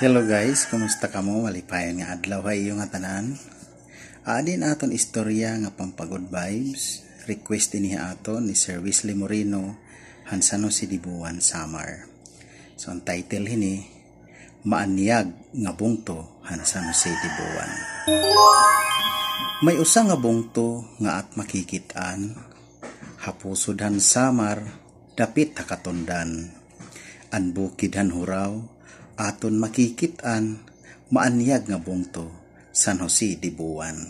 Hello guys, kumusta ka mo? Malipayon nga adlaw ha iyong atanan. Adin ah, aton istorya nga pampagod vibes. Request ini aton ni Sir Wesley Moreno Hansano Sidibuan Samar. So ang title hini Maanyag nga bungto Hansano Sidibuan. May usa nga bungto nga at makikitaan hapusod han samar dapit hakatundan. An bukid han huraw aton makikitan maanyag nga bungto San Jose de Buwan.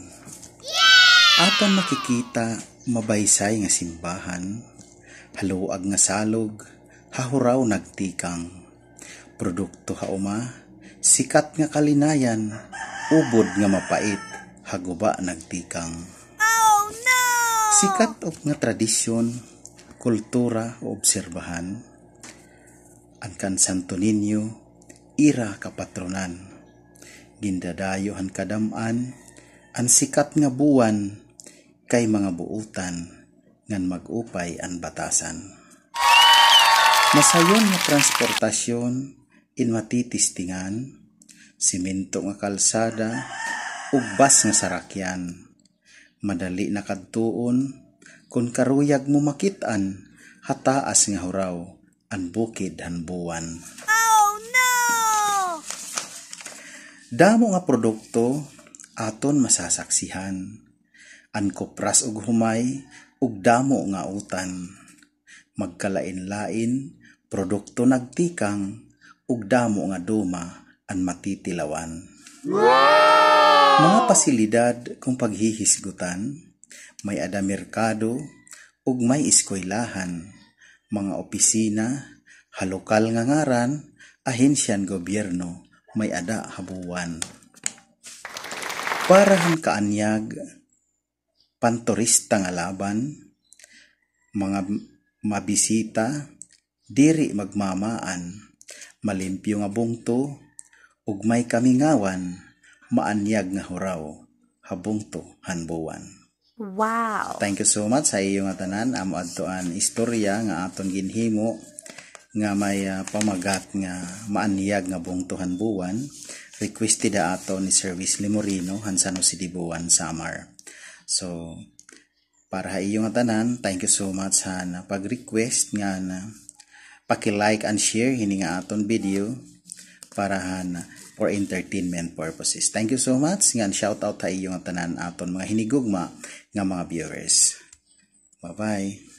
Aton makikita mabaysay nga simbahan, haluag nga salog, hahuraw nagtikang, produkto hauma, sikat nga kalinayan, ubod nga mapait, haguba nagtikang. Oh, no! Sikat og nga tradisyon, kultura o obserbahan, ang Santo Niño, ira kapatronan. Gindadayohan kadamaan, ang sikat nga buwan, kay mga buutan, ngan magupay ang batasan. Masayon nga transportasyon, in matitistingan, simento nga kalsada, ugbas nga sarakyan. Madali na kadtuon, kung karuyag mo makitan, hataas nga huraw, ang bukid han buwan. Damo nga produkto aton masasaksihan. Ankopras og humay ug damo nga utan. Magkalain-lain produkto nagtikang ug damo nga duma an matitilawan. Wow! Mga pasilidad kung paghihisgutan, may ada merkado ug may eskwelahan, mga opisina, halokal nga ngaran, ahensyan gobyerno may ada habuan. Para hang kaanyag, panturista nga laban, mga mabisita, diri magmamaan, malimpyo nga bungto, ug may kamingawan, maanyag nga huraw, habungto hanbuwan. Wow! Thank you so much sa iyong atanan. Amo adtoan istorya nga aton ginhimo nga may uh, pamagat nga maanyag nga bungtuhan buwan requested ato ni Service Limorino hansano si Dibuan Samar so para iyong tanan thank you so much sa pag-request nga na paki-like and share hini nga aton video para han for entertainment purposes. Thank you so much. Nga shout out ta iyong tanan aton mga hinigugma nga mga viewers. Bye-bye.